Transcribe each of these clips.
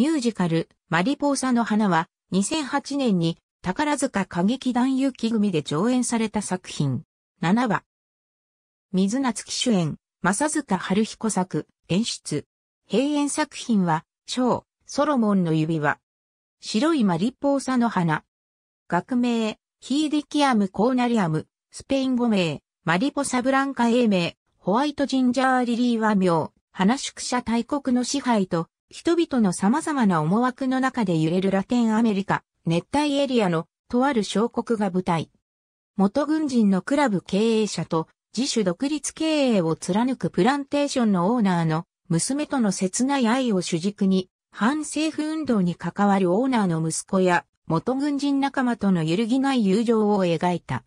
ミュージカル、マリポーサの花は、2008年に宝塚歌劇団ゆき組で上演された作品。7話。水夏樹主演、正塚春彦作、演出。閉園作品は、小、ソロモンの指輪。白いマリポーサの花。学名、ヒーディキアム・コーナリアム、スペイン語名、マリポサブランカ英名、ホワイトジンジャーリリーは名、花宿舎大国の支配と人々の様々な思惑の中で揺れるラテンアメリカ、熱帯エリアのとある小国が舞台。元軍人のクラブ経営者と自主独立経営を貫くプランテーションのオーナーの娘との切ない愛を主軸に、反政府運動に関わるオーナーの息子や元軍人仲間との揺るぎない友情を描いた。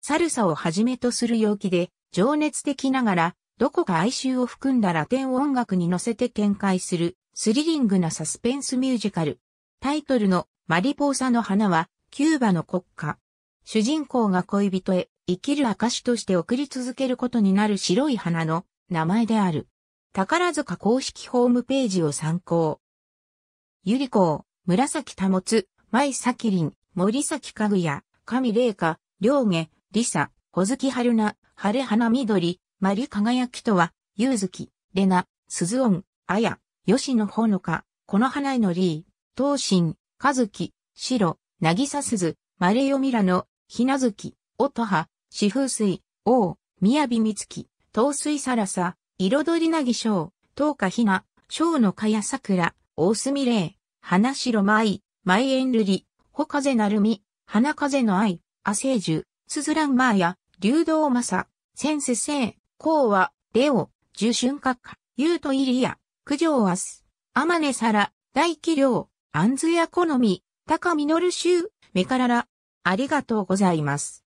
サルサをはじめとする陽気で、情熱的ながら、どこか哀愁を含んだラテン音楽に乗せて展開するスリリングなサスペンスミュージカル。タイトルのマリポーサの花は、キューバの国歌。主人公が恋人へ生きる証として送り続けることになる白い花の名前である。宝塚公式ホームページを参考。ゆりこう、紫保つ、舞咲林、森崎かぐや、神麗華、良下、りさ、小月春菜、晴れ花緑、まり輝きとは、ゆうずき、れな、すずおん、あや、吉野ほのか、この花へのリー、東進、和樹、白、なぎさ鈴、マレヨミラの、ひなずき、音葉、四風水、王、宮美美月、東水さらさ、彩りなぎと東かひな、うのかや桜、大隅霊、花白舞、舞円瑠璃、穂風なるみ、花風の愛、亜生樹、つずらんまーや、どうまさ、千せい、こうは、レオ、樹春閣下、ゆうといりや、九条明日、天根皿、大器量、安津屋好み、高みのる州、メカララ。ありがとうございます。